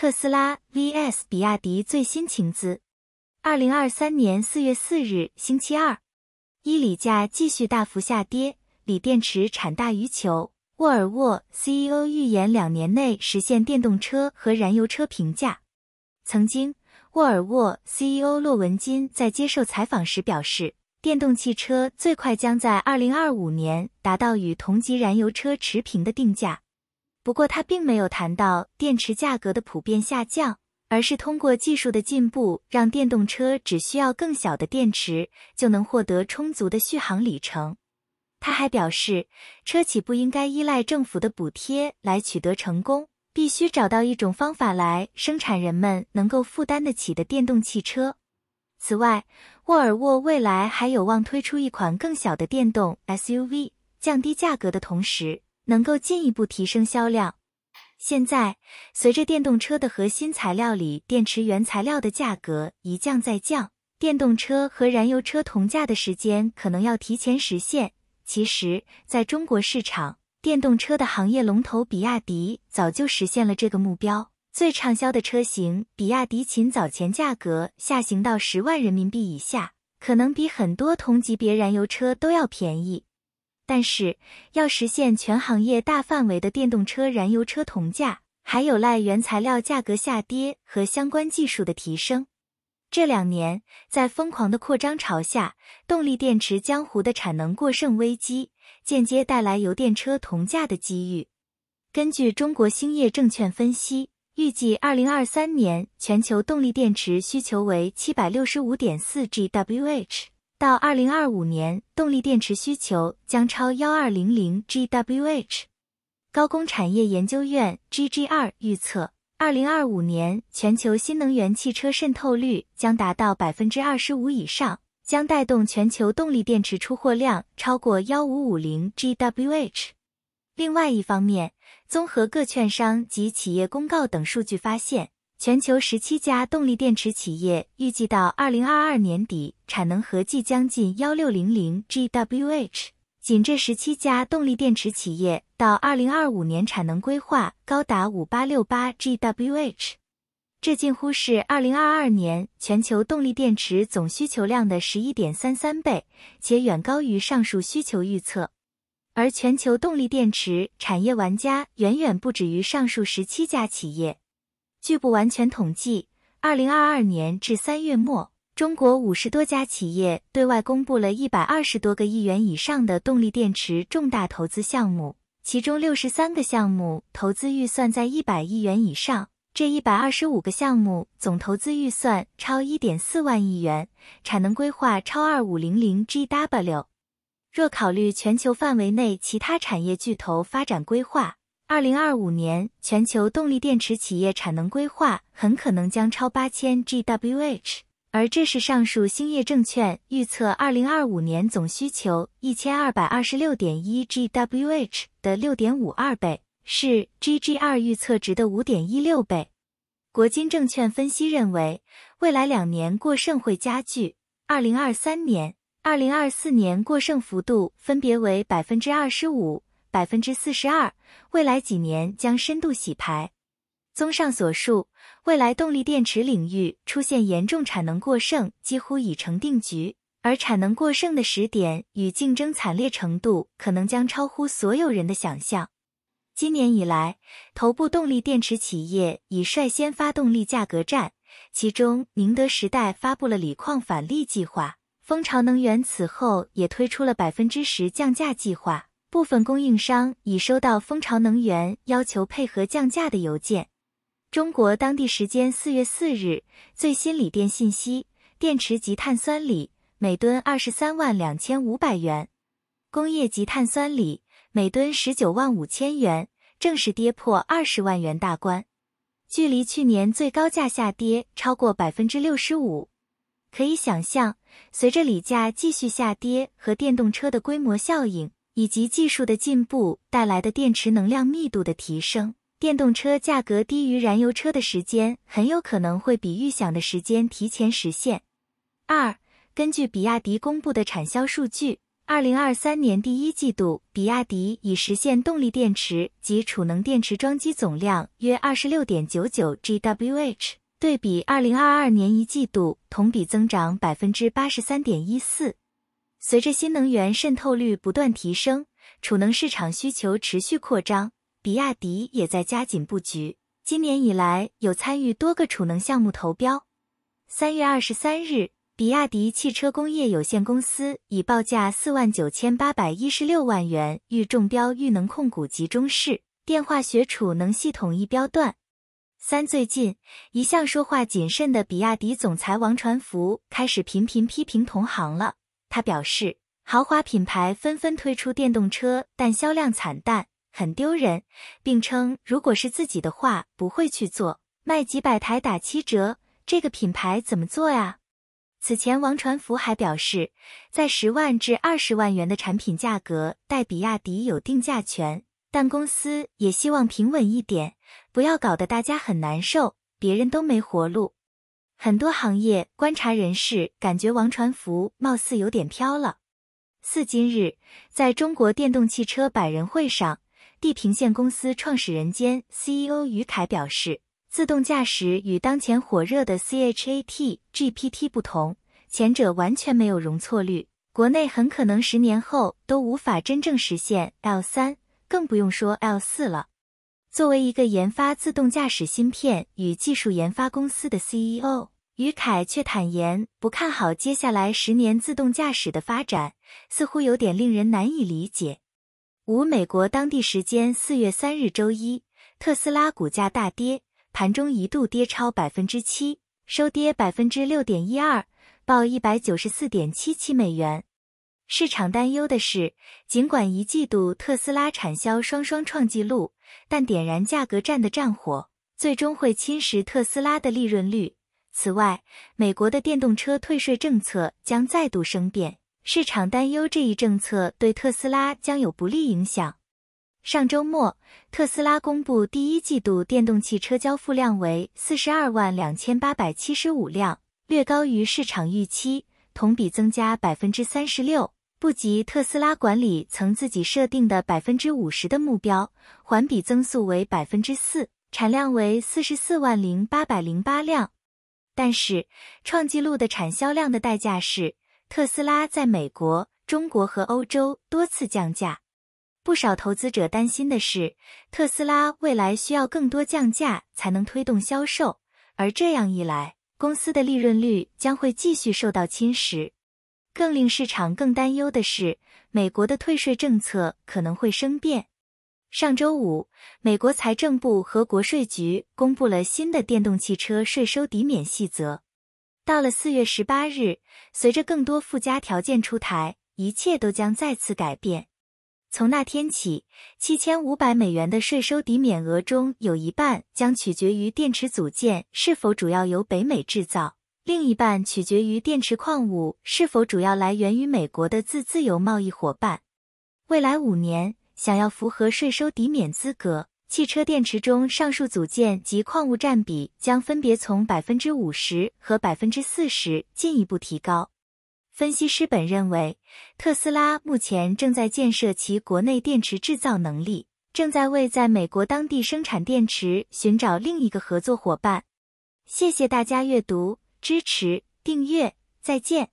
特斯拉 vs 比亚迪最新情资，二零二三年四月四日星期二，伊锂价继续大幅下跌，锂电池产大于求。沃尔沃 CEO 预言两年内实现电动车和燃油车平价。曾经，沃尔沃 CEO 洛文金在接受采访时表示，电动汽车最快将在二零二五年达到与同级燃油车持平的定价。不过，他并没有谈到电池价格的普遍下降，而是通过技术的进步，让电动车只需要更小的电池就能获得充足的续航里程。他还表示，车企不应该依赖政府的补贴来取得成功，必须找到一种方法来生产人们能够负担得起的电动汽车。此外，沃尔沃未来还有望推出一款更小的电动 SUV，降低价格的同时。能够进一步提升销量。现在，随着电动车的核心材料里电池原材料的价格一降再降，电动车和燃油车同价的时间可能要提前实现。其实，在中国市场，电动车的行业龙头比亚迪早就实现了这个目标。最畅销的车型比亚迪秦早前价格下行到十万人民币以下，可能比很多同级别燃油车都要便宜。但是，要实现全行业大范围的电动车、燃油车同价，还有赖原材料价格下跌和相关技术的提升。这两年，在疯狂的扩张潮下，动力电池江湖的产能过剩危机，间接带来油电车同价的机遇。根据中国兴业证券分析，预计二零二三年全球动力电池需求为七百六十五点四 GWh。到二零二五年，动力电池需求将超幺二零零 GWh。高工产业研究院 GGR 预测，二零二五年全球新能源汽车渗透率将达到百分之二十五以上，将带动全球动力电池出货量超过幺五五零 GWh。另外一方面，综合各券商及企业公告等数据发现。全球十七家动力电池企业预计到二零二二年底产能合计将近幺六零零 GWh，仅这十七家动力电池企业到二零二五年产能规划高达五八六八 GWh，这近乎是二零二二年全球动力电池总需求量的十一点三三倍，且远高于上述需求预测。而全球动力电池产业玩家远远不止于上述十七家企业。据不完全统计，二零二二年至三月末，中国五十多家企业对外公布了一百二十多个亿元以上的动力电池重大投资项目，其中六十三个项目投资预算在一百亿元以上。这一百二十五个项目总投资预算超一点四万亿元，产能规划超二五零零 G W。若考虑全球范围内其他产业巨头发展规划。二零二五年全球动力电池企业产能规划很可能将超八千 GWh，而这是上述兴业证券预测二零二五年总需求一千二百二十六点一 GWh 的六点五二倍，是 GG 二预测值的五点一六倍。国金证券分析认为，未来两年过剩会加剧，二零二三年、二零二四年过剩幅度分别为百分之二十五。百分之四十二，未来几年将深度洗牌。综上所述，未来动力电池领域出现严重产能过剩几乎已成定局，而产能过剩的时点与竞争惨烈程度可能将超乎所有人的想象。今年以来，头部动力电池企业已率先发动力价格战，其中宁德时代发布了锂矿返利计划，蜂巢能源此后也推出了百分之十降价计划。部分供应商已收到蜂巢能源要求配合降价的邮件。中国当地时间四月四日最新锂电信息：电池级碳酸锂每吨二十三万两千五百元，工业级碳酸锂每吨十九万五千元，正式跌破二十万元大关，距离去年最高价下跌超过百分之六十五。可以想象，随着锂价继续下跌和电动车的规模效应。以及技术的进步带来的电池能量密度的提升，电动车价格低于燃油车的时间很有可能会比预想的时间提前实现。二、根据比亚迪公布的产销数据，二零二三年第一季度，比亚迪已实现动力电池及储能电池装机总量约二十六点九九 GWh，对比二零二二年一季度，同比增长百分之八十三点一四。随着新能源渗透率不断提升，储能市场需求持续扩张，比亚迪也在加紧布局。今年以来，有参与多个储能项目投标。三月二十三日，比亚迪汽车工业有限公司已报价四万九千八百一十六万元，预中标豫能控股集中式电化学储能系统一标段。三最近，一向说话谨慎的比亚迪总裁王传福开始频频批评同行了。他表示，豪华品牌纷纷推出电动车，但销量惨淡，很丢人，并称如果是自己的话，不会去做，卖几百台打七折，这个品牌怎么做呀？此前，王传福还表示，在十万至二十万元的产品价格带，比亚迪有定价权，但公司也希望平稳一点，不要搞得大家很难受，别人都没活路。很多行业观察人士感觉王传福貌似有点飘了。四今日，在中国电动汽车百人会上，地平线公司创始人兼 CEO 余凯表示，自动驾驶与当前火热的 ChatGPT 不同，前者完全没有容错率，国内很可能十年后都无法真正实现 L 三，更不用说 L 四了。作为一个研发自动驾驶芯片与技术研发公司的 CEO，余凯却坦言不看好接下来十年自动驾驶的发展，似乎有点令人难以理解。五，美国当地时间四月三日周一，特斯拉股价大跌，盘中一度跌超百分之七，收跌百分之六点一二，报一百九十四点七七美元。市场担忧的是，尽管一季度特斯拉产销双双创纪录，但点燃价格战的战火，最终会侵蚀特斯拉的利润率。此外，美国的电动车退税政策将再度生变，市场担忧这一政策对特斯拉将有不利影响。上周末，特斯拉公布第一季度电动汽车交付量为四十二万两千八百七十五辆，略高于市场预期，同比增加百分之三十六。不及特斯拉管理层自己设定的百分之五十的目标，环比增速为百分之四，产量为四十四万零八百零八辆。但是创纪录的产销量的代价是特斯拉在美国、中国和欧洲多次降价。不少投资者担心的是，特斯拉未来需要更多降价才能推动销售，而这样一来，公司的利润率将会继续受到侵蚀。更令市场更担忧的是，美国的退税政策可能会生变。上周五，美国财政部和国税局公布了新的电动汽车税收抵免细则。到了四月十八日，随着更多附加条件出台，一切都将再次改变。从那天起，七千五百美元的税收抵免额中有一半将取决于电池组件是否主要由北美制造。另一半取决于电池矿物是否主要来源于美国的自自由贸易伙伴。未来五年，想要符合税收抵免资格，汽车电池中上述组件及矿物占比将分别从百分之五十和百分之四十进一步提高。分析师本认为，特斯拉目前正在建设其国内电池制造能力，正在为在美国当地生产电池寻找另一个合作伙伴。谢谢大家阅读。支持订阅，再见。